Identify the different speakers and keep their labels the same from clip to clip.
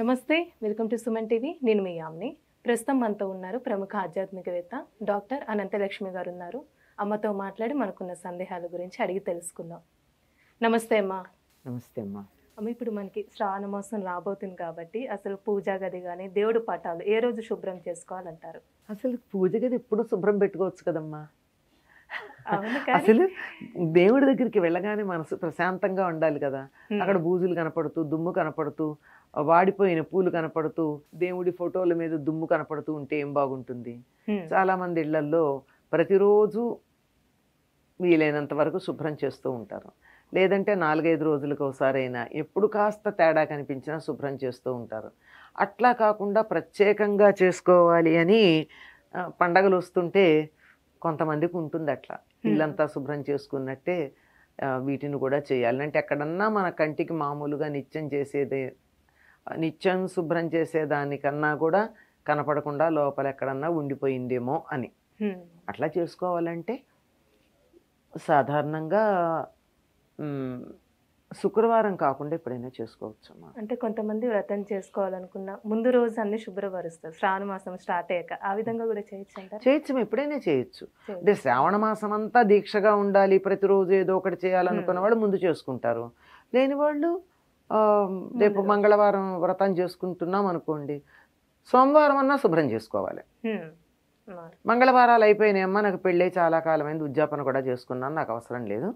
Speaker 1: నమస్తే welcome to Suman TV నేను మీ యామ్ని ప్రస్తుతం మనతో ఉన్నారు ప్రముఖ ఆధ్యాత్మికవేత్త డాక్టర్ అనంతలక్ష్మి గారు ఉన్నారు అమ్మతో మాట్లాడి మనకున్న సందేహాల గురించి అడిగి తెలుసుకుందాం నమస్తే అమ్మా నమస్తే అమ్మా అమ్మ ఇప్పుడు మనకి శ్రావణ మాసం రాబోతుంది కాబట్టి అసలు పూజా గది కానీ దేవుడు పటాలు ఏ రోజు శుభ్రం చేసుకోవాలంటారు
Speaker 2: అసలు పూజ గది ఎప్పుడు శుభ్రం పెట్టుకోవచ్చు కదమ్మా అసలు దేవుడి దగ్గరికి వెళ్ళగానే మనసు ప్రశాంతంగా ఉండాలి కదా అక్కడ బూజులు కనపడుతూ దుమ్ము కనపడుతూ వాడిపోయిన పూలు కనపడుతూ దేవుడి ఫోటోల మీద దుమ్ము కనపడుతూ ఉంటే ఏం బాగుంటుంది చాలా మంది ఇళ్లల్లో ప్రతిరోజు వీలైనంత వరకు శుభ్రం చేస్తూ ఉంటారు లేదంటే నాలుగైదు రోజులకు ఒకసారైనా ఎప్పుడు కాస్త తేడా కనిపించినా శుభ్రం చేస్తూ ఉంటారు అట్లా కాకుండా ప్రత్యేకంగా చేసుకోవాలి అని పండగలు వస్తుంటే కొంతమందికి ఉంటుంది అట్లా ఇల్లంతా శుభ్రం చేసుకున్నట్టే వీటిని కూడా చేయాలి అంటే ఎక్కడన్నా మన కంటికి మామూలుగా నిత్యం చేసేదే నిత్యం శుభ్రం చేసేదానికన్నా కూడా కనపడకుండా లోపల ఎక్కడన్నా ఉండిపోయిందేమో అని అట్లా చేసుకోవాలంటే సాధారణంగా శుక్రవారం కాకుండా ఎప్పుడైనా చేసుకోవచ్చు
Speaker 1: అంటే కొంతమంది వ్రతం చేసుకోవాలనుకున్న ముందు రోజు అన్ని శుభ్రపరుస్తారు శ్రావణ మాసం స్టార్ట్ అయ్యాక ఆ విధంగా కూడా చేయొచ్చు చేయొచ్చు
Speaker 2: ఎప్పుడైనా చేయొచ్చు అంటే శ్రావణ మాసం అంతా దీక్షగా ఉండాలి ప్రతిరోజు ఏదో ఒకటి చేయాలనుకున్న వాళ్ళు ముందు చేసుకుంటారు లేని వాళ్ళు రేపు మంగళవారం వ్రతం చేసుకుంటున్నాం అనుకోండి సోమవారం అన్నా శుభ్రం చేసుకోవాలి మంగళవారాలు అయిపోయినాయమ్మా నాకు పెళ్ళే చాలా కాలమైంది ఉద్యాపన కూడా చేసుకున్నాను నాకు అవసరం లేదు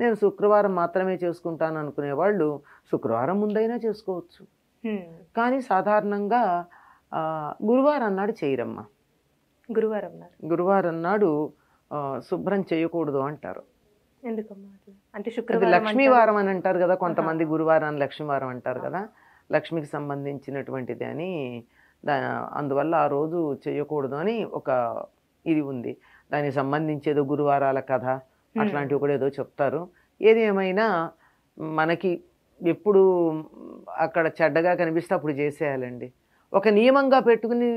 Speaker 2: నేను శుక్రవారం మాత్రమే చేసుకుంటాను అనుకునే వాళ్ళు శుక్రవారం ముందైనా చేసుకోవచ్చు కానీ
Speaker 1: సాధారణంగా
Speaker 2: గురువారం నాడు చేయరమ్మా గురువారం గురువారం నాడు శుభ్రం చేయకూడదు అంటారు
Speaker 1: అంటే శుక్రవారం లక్ష్మీవారం అని
Speaker 2: అంటారు కదా కొంతమంది గురువారం లక్ష్మీవారం అంటారు కదా లక్ష్మికి సంబంధించినటువంటిది అని అందువల్ల ఆ రోజు చేయకూడదు అని ఒక ఇది ఉంది దానికి సంబంధించి ఏదో గురువారాల కథ అట్లాంటివి కూడా ఏదో చెప్తారు ఏది ఏమైనా మనకి ఎప్పుడు అక్కడ చెడ్డగా కనిపిస్తే అప్పుడు చేసేయాలండి ఒక నియమంగా పెట్టుకుని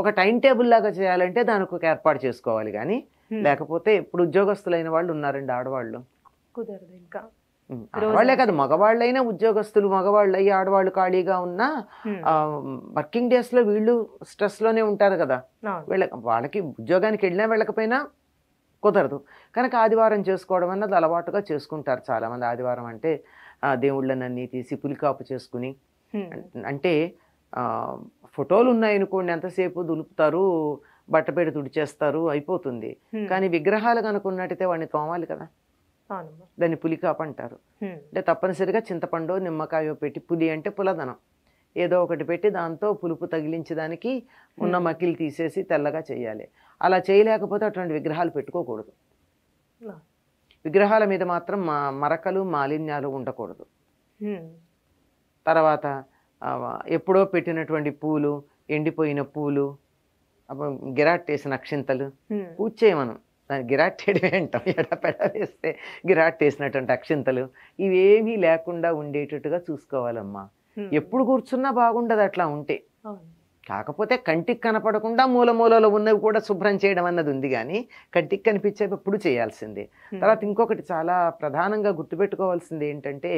Speaker 2: ఒక టైం టేబుల్ లాగా చేయాలంటే దానికి ఒక ఏర్పాటు చేసుకోవాలి కానీ లేకపోతే ఇప్పుడు ఉద్యోగస్తులైన వాళ్ళు ఉన్నారండి ఆడవాళ్ళు కుదరదు ఇంకా ఆడవాళ్లే కాదు మగవాళ్ళైనా ఉద్యోగస్తులు మగవాళ్ళు అయ్యి ఆడవాళ్ళు ఖాళీగా ఉన్నా వర్కింగ్ డేస్ లో వీళ్ళు స్ట్రెస్ లోనే ఉంటారు కదా వీళ్ళ వాళ్ళకి ఉద్యోగానికి వెళ్ళినా వెళ్ళకపోయినా కుదరదు కనుక ఆదివారం చేసుకోవడం అన్నది అలవాటుగా చేసుకుంటారు చాలా మంది ఆదివారం అంటే దేవుళ్ళనన్నీ తీసి పులికాపు చేసుకుని అంటే ఫోటోలు ఉన్నాయనుకోండి ఎంతసేపు దులుపుతారు బట్టపేట తుడిచేస్తారు అయిపోతుంది కానీ విగ్రహాలు కనుకున్నట్టయితే వాడిని తోమాలి కదా దాన్ని పులికాపు అంటారు అంటే తప్పనిసరిగా చింతపండు నిమ్మకాయ పెట్టి పులి అంటే పులదనం ఏదో ఒకటి పెట్టి దాంతో పులుపు తగిలించడానికి ఉన్న మకిలు తీసేసి తెల్లగా చేయాలి అలా చేయలేకపోతే అటువంటి విగ్రహాలు పెట్టుకోకూడదు విగ్రహాల మీద మాత్రం మా మరకలు మాలిన్యాలు ఉండకూడదు తర్వాత ఎప్పుడో పెట్టినటువంటి పూలు ఎండిపోయిన పూలు అప్పుడు గిరాట్ వేసిన అక్షింతలు పూజ మనం దాన్ని గిరాట్ చేయడమే అంటాం ఎడపెడ వేస్తే గిరాట్ వేసినటువంటి అక్షింతలు ఇవేమీ లేకుండా ఉండేటట్టుగా చూసుకోవాలమ్మా ఎప్పుడు కూర్చున్నా బాగుండదు అట్లా ఉంటే కాకపోతే కంటికి కనపడకుండా మూల మూలలో ఉన్నవి కూడా శుభ్రం చేయడం అన్నది ఉంది కానీ కంటికి కనిపించేటప్పుడు చేయాల్సిందే తర్వాత ఇంకొకటి చాలా ప్రధానంగా గుర్తుపెట్టుకోవాల్సింది ఏంటంటే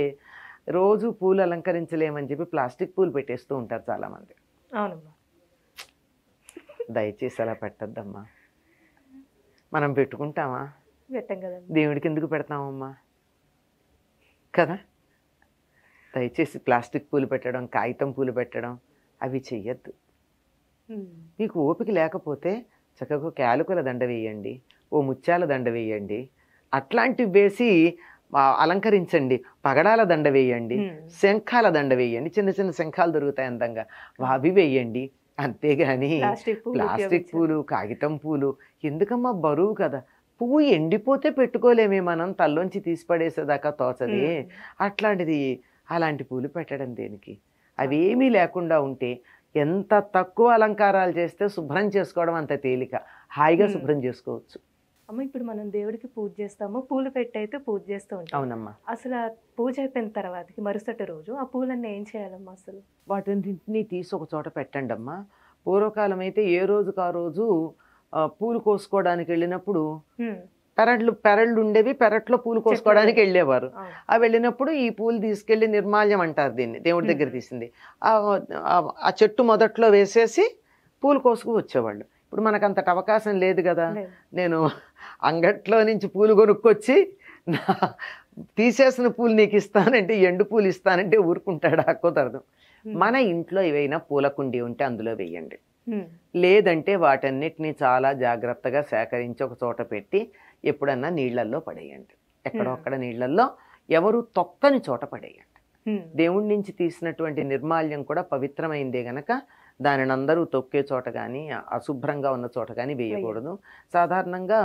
Speaker 2: రోజు పూలు అలంకరించలేమని చెప్పి ప్లాస్టిక్ పూలు పెట్టేస్తూ ఉంటారు చాలామంది అవునమ్మా దయచేసి అలా పెట్టద్దమ్మా మనం పెట్టుకుంటామా పెట్టాం కదా దేవుడికి ఎందుకు పెడతామమ్మా కదా దయచేసి ప్లాస్టిక్ పూలు పెట్టడం కాగితం పూలు పెట్టడం అవి చెయ్యొద్దు మీకు ఓపిక లేకపోతే చక్కగా క్యాలకుల దండ వేయండి ఓ ముత్యాల దండ వేయండి అట్లాంటివి వేసి అలంకరించండి పగడాల దండ వేయండి శంఖాల దండ వేయండి చిన్న చిన్న శంఖాలు దొరుకుతాయి అందంగా అవి వేయండి అంతేగాని ప్లాస్టిక్ పూలు కాగితం పూలు ఎందుకమ్మా బరువు కదా పువ్వు ఎండిపోతే పెట్టుకోలేమే మనం తల్లోంచి తీసి పడేసేదాకా తోచది అట్లాంటిది అలాంటి పూలు పెట్టడం దేనికి ఏమీ లేకుండా ఉంటే ఎంత తక్కువ అలంకారాలు చేస్తే శుభ్రం చేసుకోవడం అంత తేలిక హాయిగా శుభ్రం చేసుకోవచ్చు
Speaker 1: అమ్మ ఇప్పుడు మనం దేవుడికి పూజ చేస్తాము పూలు పెట్టి అయితే పూజ చేస్తూ ఉంటాం అవునమ్మా అసలు ఆ పూజ అయిపోయిన తర్వాతకి మరుసటి రోజు ఆ పూలన్నీ ఏం చేయాలమ్మా అసలు
Speaker 2: వాటిని తీసి ఒక చోట పెట్టండి అమ్మా పూర్వకాలం అయితే ఏ రోజుకు ఆ రోజు పూలు కోసుకోవడానికి వెళ్ళినప్పుడు పెరట్లు పెరళ్ళు ఉండేవి పెరట్లో పూలు కోసుకోవడానికి వెళ్ళేవారు ఆ వెళ్ళినప్పుడు ఈ పూలు తీసుకెళ్లి నిర్మాల్యం అంటారు దీన్ని దేవుడి దగ్గర తీసింది ఆ చెట్టు మొదట్లో వేసేసి పూలు కోసుకు వచ్చేవాళ్ళు ఇప్పుడు మనకు అంతటి అవకాశం లేదు కదా నేను అంగట్లో నుంచి పూలు కొనుక్కొచ్చి తీసేసిన పూలు నీకు ఇస్తానంటే ఎండు పూలు ఇస్తానంటే ఊరుకుంటాడా కుదరదు మన ఇంట్లో ఏవైనా పూల కుండీ ఉంటే అందులో వేయండి లేదంటే వాటన్నిటినీ చాలా జాగ్రత్తగా సేకరించి ఒక చోట పెట్టి ఎప్పుడన్నా నీళ్లల్లో పడేయండి ఎక్కడొక్కడ నీళ్లల్లో ఎవరు తొక్కని చోట పడేయండి దేవుడి నుంచి తీసినటువంటి నిర్మాల్యం కూడా పవిత్రమైందే గనక దానిని అందరూ తొక్కే చోట కానీ అశుభ్రంగా ఉన్న చోట కానీ వేయకూడదు సాధారణంగా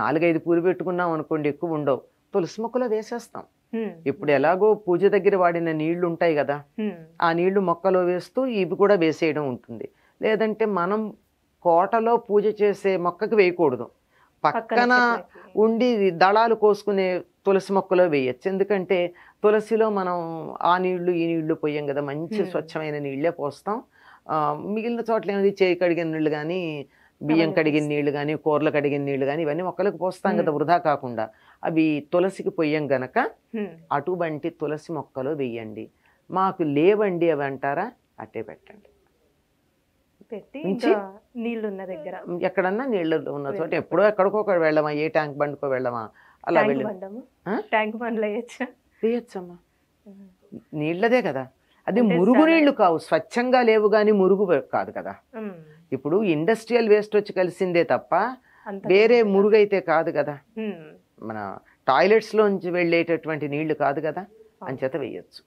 Speaker 2: నాలుగైదు పూలు పెట్టుకున్నాం అనుకోండి ఎక్కువ ఉండవు తులసి మొక్కలో వేసేస్తాం ఇప్పుడు ఎలాగో పూజ దగ్గర వాడిన నీళ్లు ఉంటాయి కదా ఆ నీళ్లు మొక్కలో వేస్తూ ఇవి కూడా వేసేయడం ఉంటుంది లేదంటే మనం కోటలో పూజ చేసే మొక్కకి వేయకూడదు పక్కన ఉండి దళాలు కోసుకునే తులసి మొక్కలో వేయచ్చు ఎందుకంటే తులసిలో మనం ఆ నీళ్లు ఈ నీళ్లు పోయాం కదా మంచి స్వచ్ఛమైన నీళ్లే పోస్తాం మిగిలిన చోట్ల ఏమిది చేయి కడిగిన నీళ్ళు కానీ బియ్యం కడిగిన నీళ్ళు కానీ కూరలు కడిగిన నీళ్ళు కానీ ఇవన్నీ మొక్కలకు పోస్తాం కదా వృధా కాకుండా అవి తులసికి పొయ్యం గనక అటువంటి తులసి మొక్కలు వెయ్యండి మాకు లేవండి అవి అంటారా అట్టే పెట్టండి
Speaker 1: నీళ్ళు ఉన్న దగ్గర
Speaker 2: ఎక్కడన్నా నీళ్ళు ఉన్న చోట ఎప్పుడో ఎక్కడికో వెళ్ళమా ఏ ట్యాంక్ బండ్కో వెళ్ళమా అలా వెళ్ళి ట్యాంక్ బండ్లో వేయచ్చమ్మా నీళ్ళదే కదా అది నీళ్లు కావు స్వచ్ఛంగా లేవు కానీ మురుగు కాదు కదా ఇప్పుడు ఇండస్ట్రియల్ వేస్ట్ వచ్చి కలిసిందే తప్ప వేరే మురుగైతే కాదు కదా మన టాయిలెట్స్ లోంచి వెళ్ళేటటువంటి నీళ్లు కాదు కదా అని చేత వేయచ్చు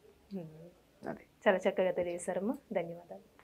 Speaker 2: అదే
Speaker 1: చాలా చక్కగా తెలియజేశారమ్మా ధన్యవాదాలు